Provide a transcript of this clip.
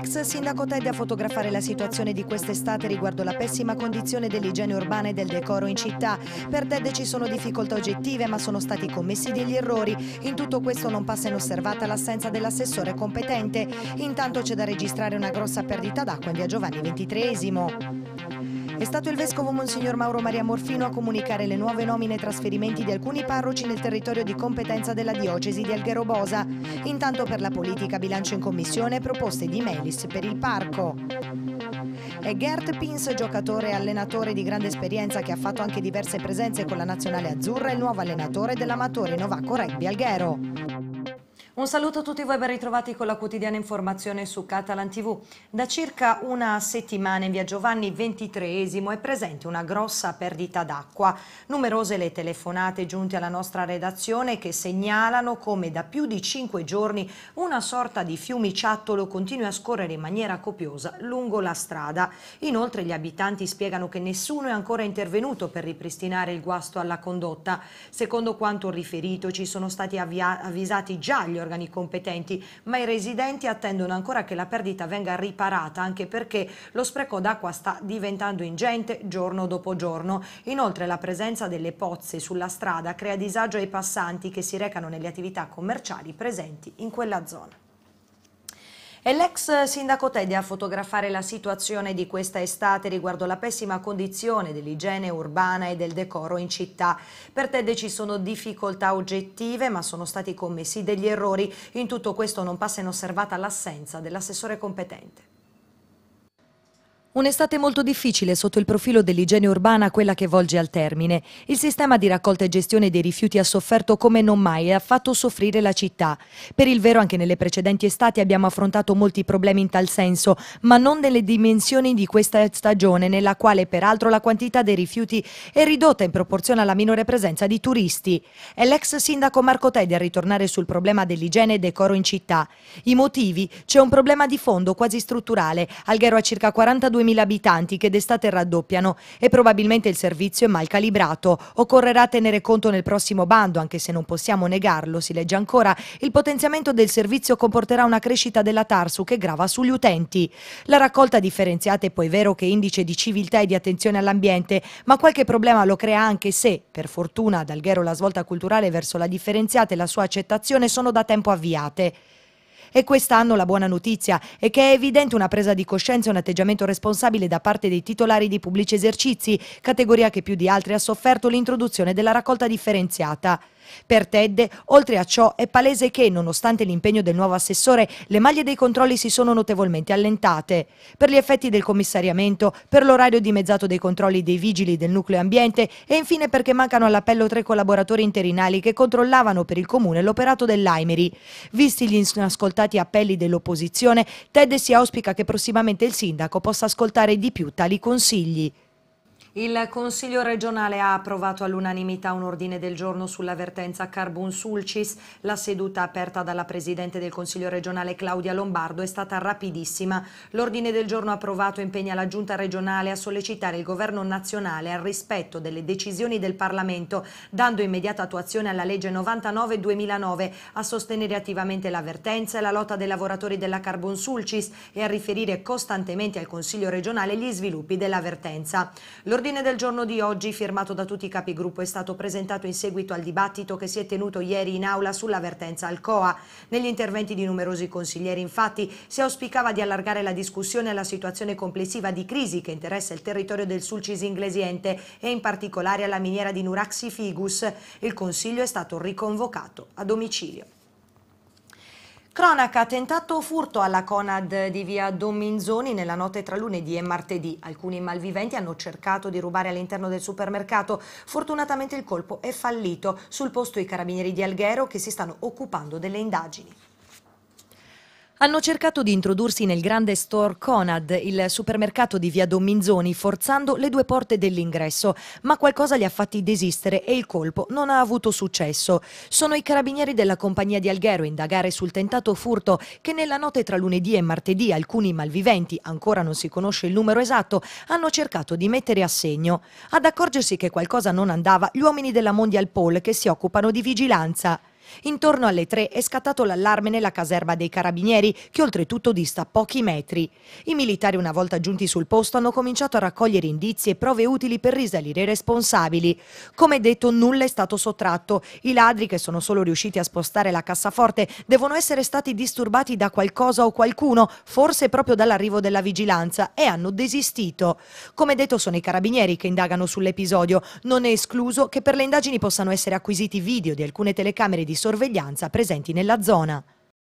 L'ex sindaco tende a fotografare la situazione di quest'estate riguardo la pessima condizione dell'igiene urbana e del decoro in città. Per Ted ci sono difficoltà oggettive ma sono stati commessi degli errori. In tutto questo non passa inosservata l'assenza dell'assessore competente. Intanto c'è da registrare una grossa perdita d'acqua in via Giovanni XXIII. È stato il vescovo Monsignor Mauro Maria Morfino a comunicare le nuove nomine e trasferimenti di alcuni parroci nel territorio di competenza della diocesi di Alghero Bosa. Intanto per la politica bilancio in commissione proposte di Melis per il parco e Gert Pins, giocatore e allenatore di grande esperienza che ha fatto anche diverse presenze con la nazionale azzurra, è il nuovo allenatore dell'amatore Novacco Rugby Alghero. Un saluto a tutti voi ben ritrovati con la quotidiana informazione su Catalan TV. Da circa una settimana in via Giovanni XXIII è presente una grossa perdita d'acqua. Numerose le telefonate giunte alla nostra redazione che segnalano come da più di cinque giorni una sorta di fiumiciattolo continui a scorrere in maniera copiosa lungo la strada. Inoltre gli abitanti spiegano che nessuno è ancora intervenuto per ripristinare il guasto alla condotta. Secondo quanto riferito ci sono stati avvisati già gli organi organi competenti, ma i residenti attendono ancora che la perdita venga riparata anche perché lo spreco d'acqua sta diventando ingente giorno dopo giorno. Inoltre la presenza delle pozze sulla strada crea disagio ai passanti che si recano nelle attività commerciali presenti in quella zona. È l'ex sindaco Teddy a fotografare la situazione di questa estate riguardo la pessima condizione dell'igiene urbana e del decoro in città. Per Teddy ci sono difficoltà oggettive, ma sono stati commessi degli errori. In tutto questo non passa inosservata l'assenza dell'assessore competente. Un'estate molto difficile sotto il profilo dell'igiene urbana quella che volge al termine. Il sistema di raccolta e gestione dei rifiuti ha sofferto come non mai e ha fatto soffrire la città. Per il vero anche nelle precedenti estati abbiamo affrontato molti problemi in tal senso, ma non nelle dimensioni di questa stagione nella quale peraltro la quantità dei rifiuti è ridotta in proporzione alla minore presenza di turisti. È l'ex sindaco Marco Tedi a ritornare sul problema dell'igiene e decoro in città. I motivi? C'è un problema di fondo quasi strutturale. Alghero ha circa 42 5.000 abitanti che d'estate raddoppiano e probabilmente il servizio è mal calibrato. Occorrerà tenere conto nel prossimo bando, anche se non possiamo negarlo, si legge ancora, il potenziamento del servizio comporterà una crescita della Tarsu che grava sugli utenti. La raccolta differenziata è poi vero che è indice di civiltà e di attenzione all'ambiente, ma qualche problema lo crea anche se, per fortuna, ad Alghero la svolta culturale verso la differenziata e la sua accettazione sono da tempo avviate. E quest'anno la buona notizia è che è evidente una presa di coscienza e un atteggiamento responsabile da parte dei titolari di pubblici esercizi, categoria che più di altri ha sofferto l'introduzione della raccolta differenziata. Per Ted, oltre a ciò, è palese che, nonostante l'impegno del nuovo assessore, le maglie dei controlli si sono notevolmente allentate. Per gli effetti del commissariamento, per l'orario dimezzato dei controlli dei vigili del nucleo ambiente e infine perché mancano all'appello tre collaboratori interinali che controllavano per il comune l'operato dell'Aimeri. Visti gli inascoltati appelli dell'opposizione, Ted si auspica che prossimamente il sindaco possa ascoltare di più tali consigli. Il Consiglio regionale ha approvato all'unanimità un ordine del giorno sull'avvertenza Carbon Sulcis. La seduta aperta dalla Presidente del Consiglio regionale Claudia Lombardo è stata rapidissima. L'ordine del giorno approvato impegna la Giunta regionale a sollecitare il Governo nazionale al rispetto delle decisioni del Parlamento, dando immediata attuazione alla legge 99-2009, a sostenere attivamente l'avvertenza e la lotta dei lavoratori della Carbon Sulcis e a riferire costantemente al Consiglio regionale gli sviluppi dell'avvertenza. L'ordine L'ordine del giorno di oggi, firmato da tutti i capigruppo, è stato presentato in seguito al dibattito che si è tenuto ieri in aula sull'avvertenza al COA. Negli interventi di numerosi consiglieri, infatti, si auspicava di allargare la discussione alla situazione complessiva di crisi che interessa il territorio del Sulcis Inglesiente e in particolare alla miniera di Nuraxi Figus. Il Consiglio è stato riconvocato a domicilio. Cronaca, tentato furto alla Conad di via Dominzoni nella notte tra lunedì e martedì. Alcuni malviventi hanno cercato di rubare all'interno del supermercato. Fortunatamente il colpo è fallito. Sul posto i carabinieri di Alghero che si stanno occupando delle indagini hanno cercato di introdursi nel grande store Conad, il supermercato di via Dominzoni, forzando le due porte dell'ingresso, ma qualcosa li ha fatti desistere e il colpo non ha avuto successo. Sono i carabinieri della compagnia di Alghero a indagare sul tentato furto che nella notte tra lunedì e martedì alcuni malviventi, ancora non si conosce il numero esatto, hanno cercato di mettere a segno. Ad accorgersi che qualcosa non andava, gli uomini della Mondial Pol che si occupano di vigilanza. Intorno alle 3 è scattato l'allarme nella caserma dei carabinieri, che oltretutto dista pochi metri. I militari, una volta giunti sul posto, hanno cominciato a raccogliere indizi e prove utili per risalire i responsabili. Come detto, nulla è stato sottratto. I ladri, che sono solo riusciti a spostare la cassaforte, devono essere stati disturbati da qualcosa o qualcuno, forse proprio dall'arrivo della vigilanza, e hanno desistito. Come detto, sono i carabinieri che indagano sull'episodio. Non è escluso che per le indagini possano essere acquisiti video di alcune telecamere di sorveglianza presenti nella zona.